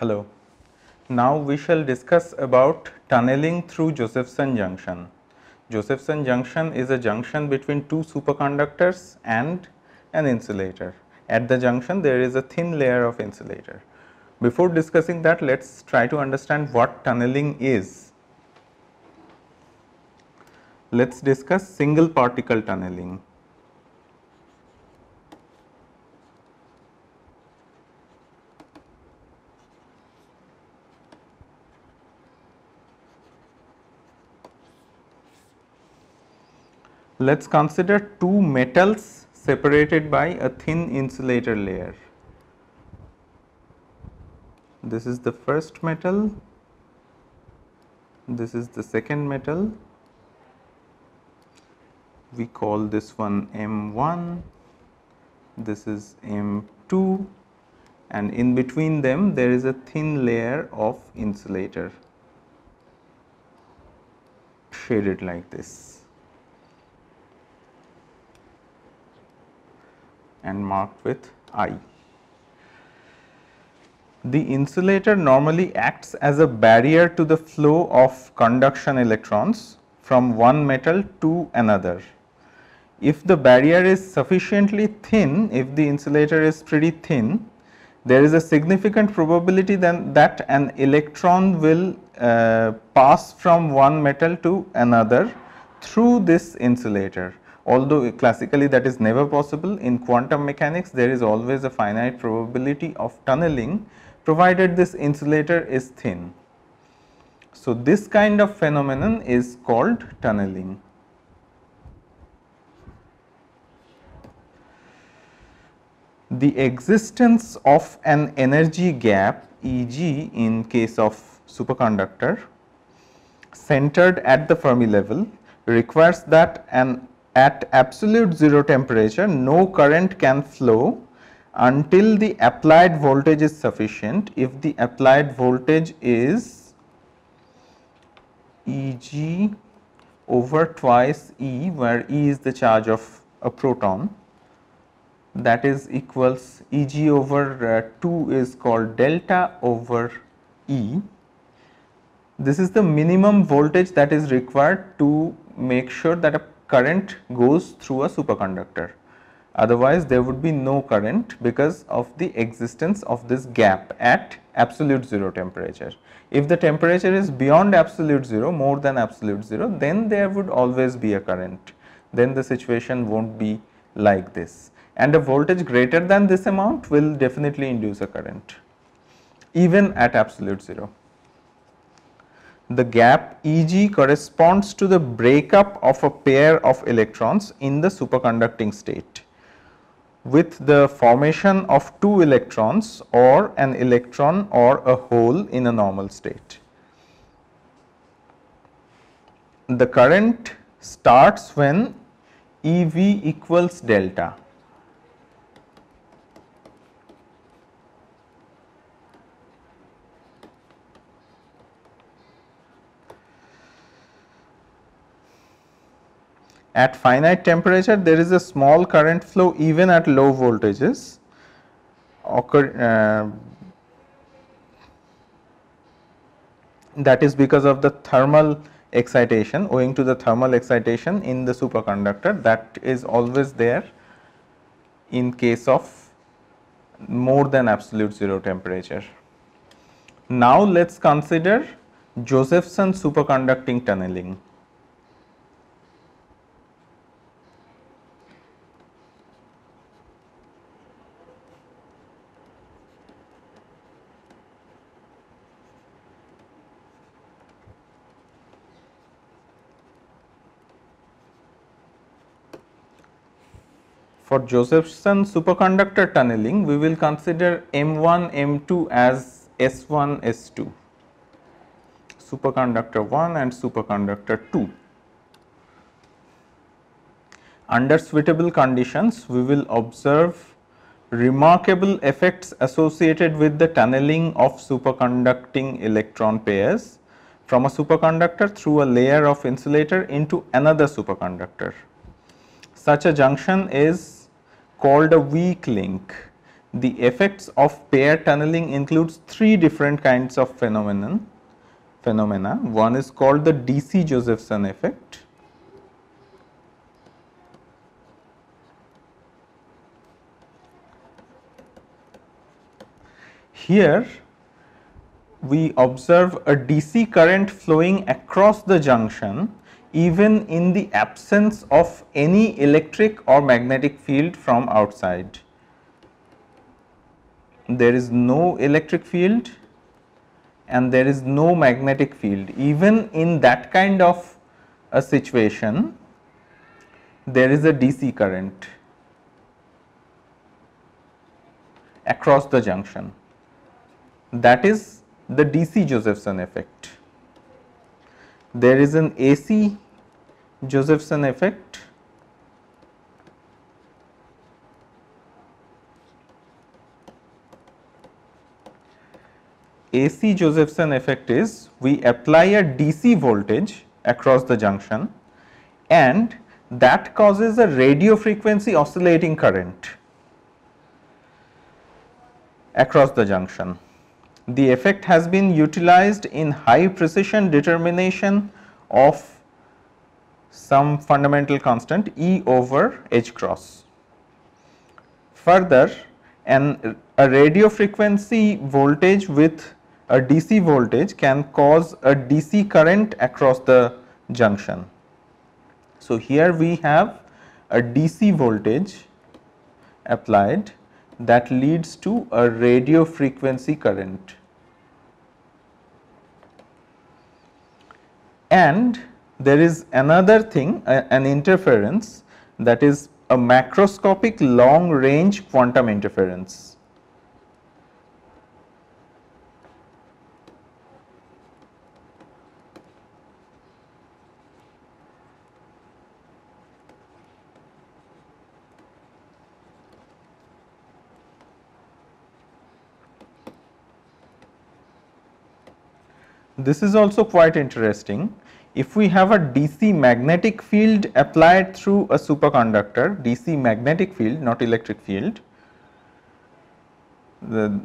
Hello. Now we shall discuss about tunneling through Josephson junction. Josephson junction is a junction between two superconductors and an insulator. At the junction there is a thin layer of insulator. Before discussing that let us try to understand what tunneling is. Let us discuss single particle tunneling. let us consider two metals separated by a thin insulator layer. This is the first metal, this is the second metal, we call this one M1, this is M2 and in between them there is a thin layer of insulator shaded like this. and marked with I. The insulator normally acts as a barrier to the flow of conduction electrons from one metal to another. If the barrier is sufficiently thin, if the insulator is pretty thin, there is a significant probability then that an electron will uh, pass from one metal to another through this insulator Although classically that is never possible, in quantum mechanics there is always a finite probability of tunneling provided this insulator is thin. So, this kind of phenomenon is called tunneling. The existence of an energy gap e.g. in case of superconductor centered at the Fermi level requires that an at absolute zero temperature no current can flow until the applied voltage is sufficient if the applied voltage is Eg over twice E where E is the charge of a proton that is equals Eg over uh, 2 is called delta over E. This is the minimum voltage that is required to make sure that a current goes through a superconductor otherwise there would be no current because of the existence of this gap at absolute zero temperature. If the temperature is beyond absolute zero more than absolute zero then there would always be a current then the situation will not be like this and a voltage greater than this amount will definitely induce a current even at absolute zero the gap Eg corresponds to the breakup of a pair of electrons in the superconducting state with the formation of two electrons or an electron or a hole in a normal state. The current starts when EV equals delta At finite temperature there is a small current flow even at low voltages occur, uh, that is because of the thermal excitation owing to the thermal excitation in the superconductor that is always there in case of more than absolute 0 temperature. Now let us consider Josephson superconducting tunneling. For Josephson superconductor tunneling, we will consider M1, M2 as S1, S2, superconductor 1 and superconductor 2. Under suitable conditions, we will observe remarkable effects associated with the tunneling of superconducting electron pairs from a superconductor through a layer of insulator into another superconductor. Such a junction is called a weak link. The effects of pair tunneling includes three different kinds of phenomenon phenomena. One is called the DC Josephson effect. Here we observe a DC current flowing across the junction even in the absence of any electric or magnetic field from outside. There is no electric field and there is no magnetic field. Even in that kind of a situation, there is a DC current across the junction. That is the DC Josephson effect there is an AC Josephson effect AC Josephson effect is we apply a DC voltage across the junction and that causes a radio frequency oscillating current across the junction. The effect has been utilized in high precision determination of some fundamental constant E over H cross. Further, an, a radio frequency voltage with a DC voltage can cause a DC current across the junction. So, here we have a DC voltage applied that leads to a radio frequency current. And there is another thing an interference that is a macroscopic long range quantum interference. this is also quite interesting. If we have a DC magnetic field applied through a superconductor, DC magnetic field not electric field, the,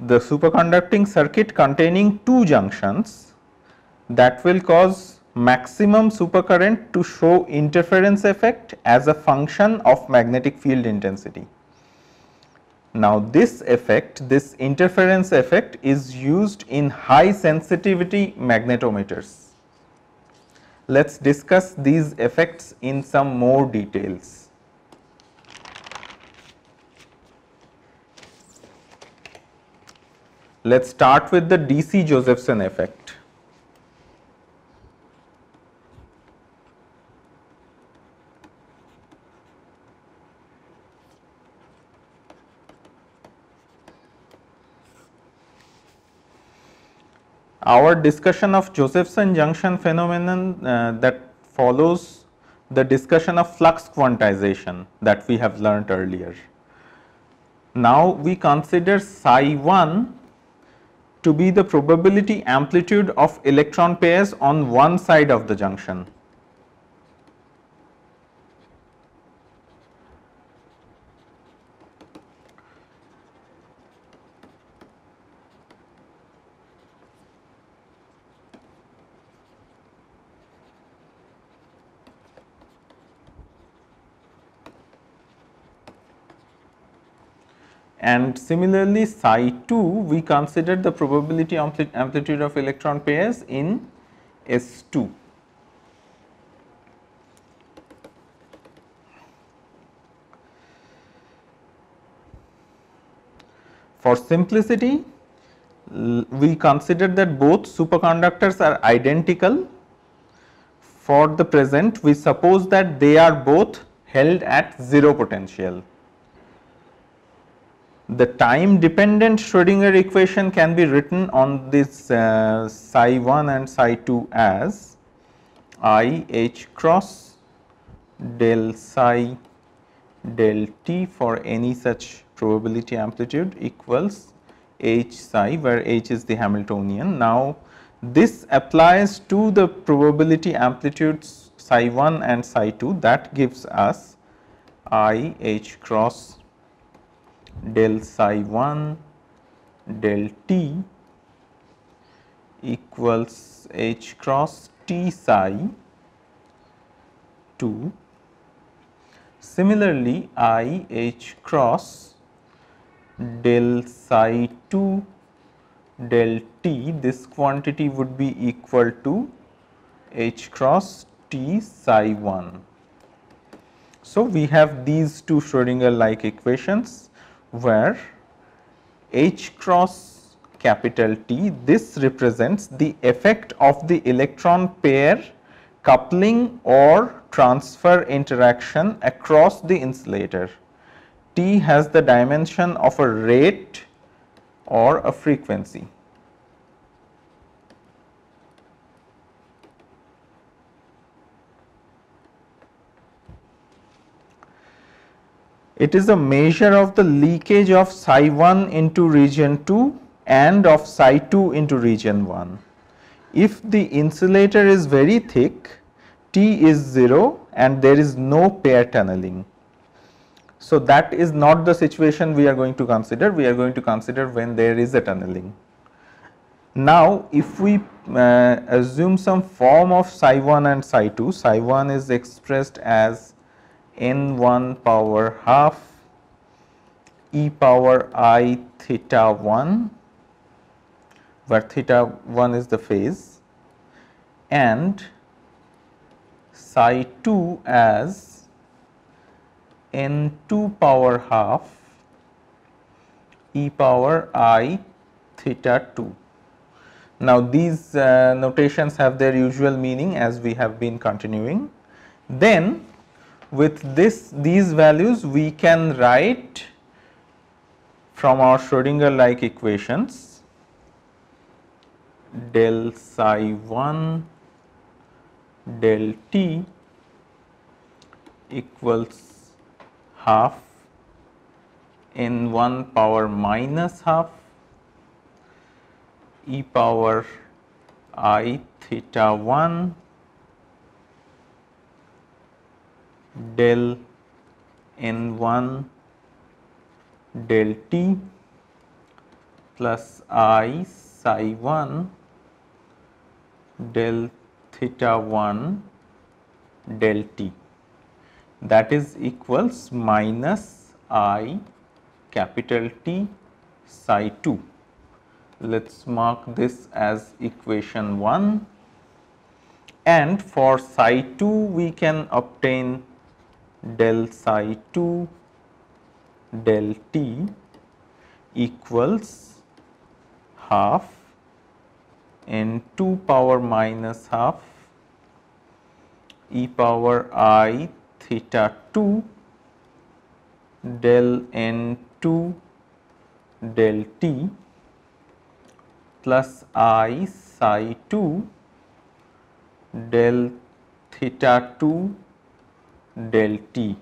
the superconducting circuit containing two junctions that will cause maximum supercurrent to show interference effect as a function of magnetic field intensity. Now this effect, this interference effect is used in high sensitivity magnetometers. Let us discuss these effects in some more details. Let us start with the DC Josephson effect. our discussion of Josephson junction phenomenon uh, that follows the discussion of flux quantization that we have learnt earlier. Now, we consider psi 1 to be the probability amplitude of electron pairs on one side of the junction. And similarly psi 2 we consider the probability amplitude of electron pairs in S2. For simplicity, we consider that both superconductors are identical. For the present, we suppose that they are both held at 0 potential the time dependent Schrodinger equation can be written on this uh, psi 1 and psi 2 as i h cross del psi del t for any such probability amplitude equals h psi where h is the Hamiltonian. Now, this applies to the probability amplitudes psi 1 and psi 2 that gives us i h cross del psi 1 del t equals h cross t psi 2. Similarly, i h cross del psi 2 del t this quantity would be equal to h cross t psi 1. So, we have these two Schrodinger like equations where H cross capital T this represents the effect of the electron pair coupling or transfer interaction across the insulator. T has the dimension of a rate or a frequency. It is a measure of the leakage of psi 1 into region 2 and of psi 2 into region 1. If the insulator is very thick, T is 0 and there is no pair tunneling. So, that is not the situation we are going to consider, we are going to consider when there is a tunneling. Now, if we uh, assume some form of psi 1 and psi 2, psi 1 is expressed as n1 power half e power i theta 1 where theta 1 is the phase and psi 2 as n 2 power half e power i theta 2. Now, these uh, notations have their usual meaning as we have been continuing. Then with this these values we can write from our Schrodinger like equations del psi 1 del t equals half n 1 power minus half e power i theta 1 del n1 del t plus i psi 1 del theta 1 del t that is equals minus i capital T psi 2. Let us mark this as equation 1 and for psi 2 we can obtain del psi 2 del t equals half n 2 power minus half e power i theta 2 del n 2 del t plus i psi 2 del theta 2 del t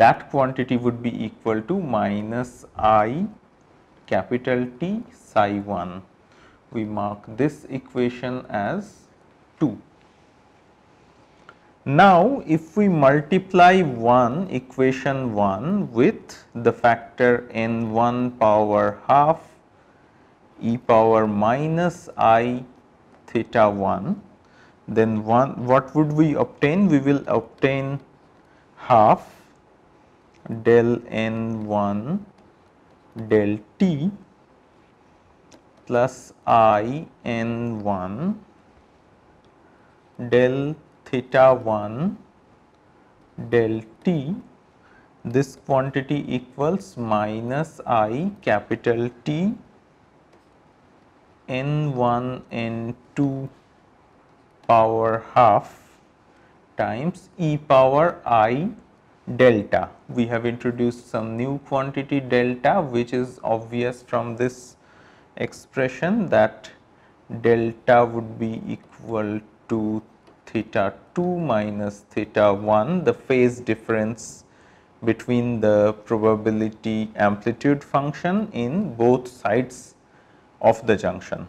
that quantity would be equal to minus i capital T psi 1. We mark this equation as 2. Now, if we multiply 1 equation 1 with the factor n 1 power half e power minus i theta 1 then one what would we obtain? We will obtain half del n1 del t plus i n1 del theta 1 del t this quantity equals minus i capital T n1 n2 power half times e power i delta. We have introduced some new quantity delta which is obvious from this expression that delta would be equal to theta 2 minus theta 1 the phase difference between the probability amplitude function in both sides of the junction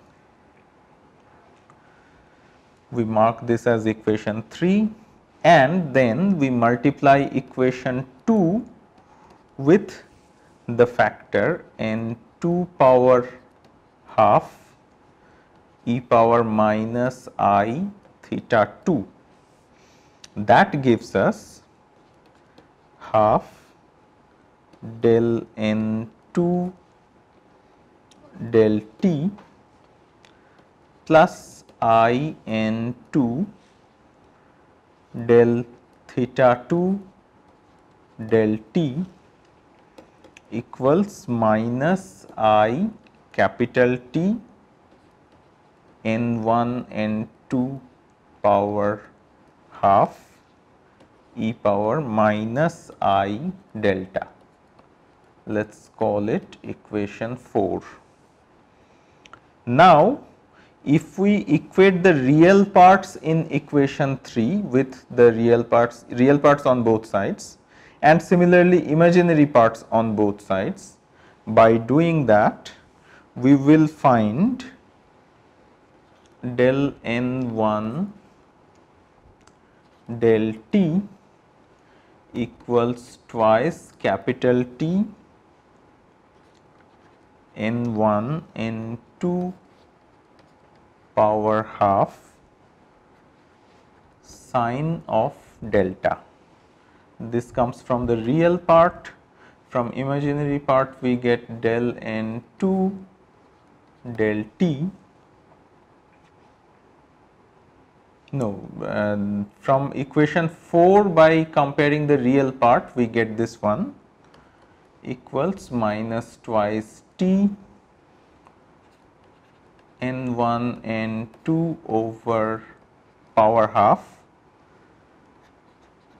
we mark this as equation 3 and then we multiply equation 2 with the factor n 2 power half e power minus i theta 2 that gives us half del n 2 del t plus I n 2 del theta 2 del t equals minus I capital T n 1 n 2 power half e power minus I delta. Let us call it equation 4. Now, if we equate the real parts in equation 3 with the real parts real parts on both sides and similarly imaginary parts on both sides by doing that we will find del n1 del t equals twice capital T n1 n2 power half sine of delta. This comes from the real part, from imaginary part we get del n 2 del t. No, um, from equation 4 by comparing the real part we get this one equals minus twice t n1 n2 over power half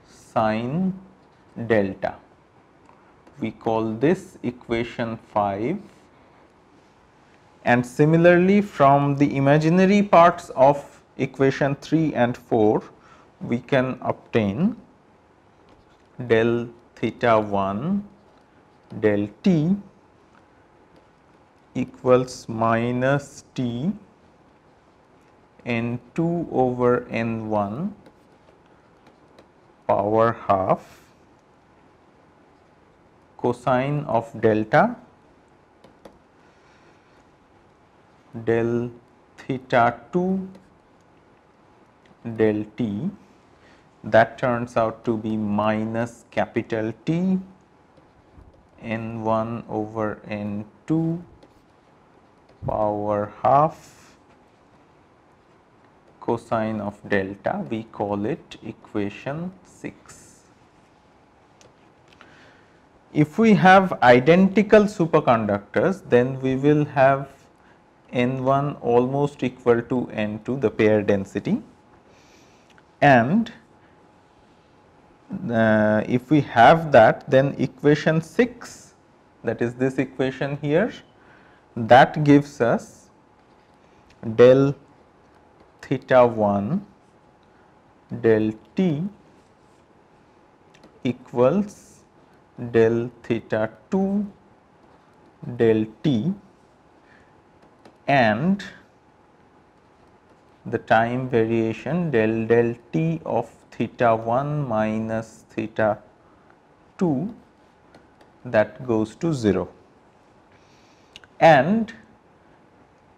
sine delta. We call this equation 5 and similarly from the imaginary parts of equation 3 and 4 we can obtain del theta 1 del t equals minus t n2 over n1 power half cosine of delta del theta 2 del t that turns out to be minus capital T n 1 over n 2 power half cosine of delta we call it equation 6. If we have identical superconductors then we will have N1 almost equal to N2 the pair density and uh, if we have that then equation 6 that is this equation here that gives us del theta 1 del t equals del theta 2 del t and the time variation del del t of theta 1 minus theta 2 that goes to 0 and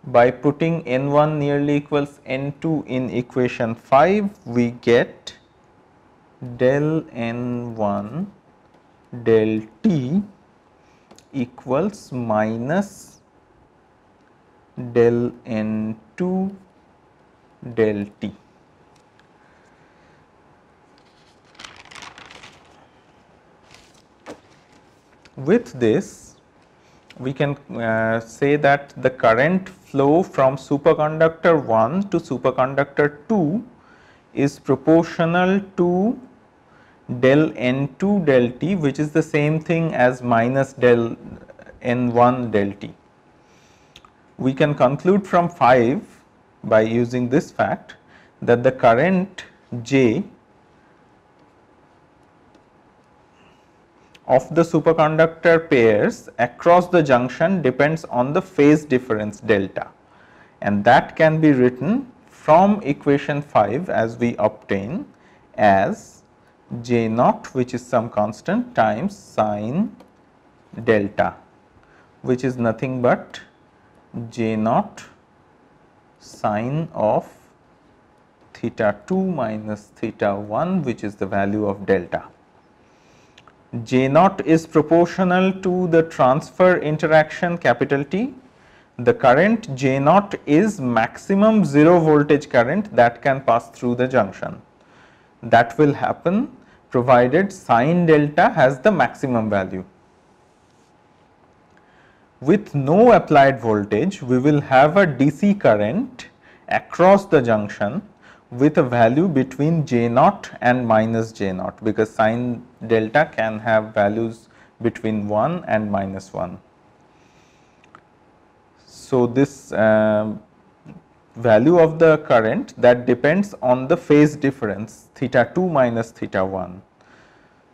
by putting n1 nearly equals n2 in equation 5 we get del n1 del t equals minus del n2 del t. With this we can uh, say that the current flow from superconductor 1 to superconductor 2 is proportional to del n2 del t which is the same thing as minus del n1 del t. We can conclude from 5 by using this fact that the current J of the superconductor pairs across the junction depends on the phase difference delta and that can be written from equation 5 as we obtain as J naught which is some constant times sine delta which is nothing but J naught sine of theta 2 minus theta 1 which is the value of delta. J naught is proportional to the transfer interaction capital T. The current J naught is maximum 0 voltage current that can pass through the junction. That will happen provided sine delta has the maximum value. With no applied voltage, we will have a DC current across the junction with a value between j naught and minus j naught because sine delta can have values between 1 and minus 1. So, this uh, value of the current that depends on the phase difference theta 2 minus theta 1.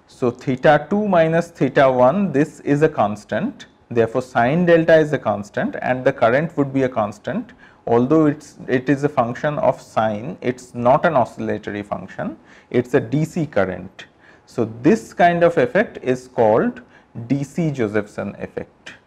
So, theta 2 minus theta 1 this is a constant therefore, sine delta is a constant and the current would be a constant although it's it is a function of sine it's not an oscillatory function it's a dc current so this kind of effect is called dc josephson effect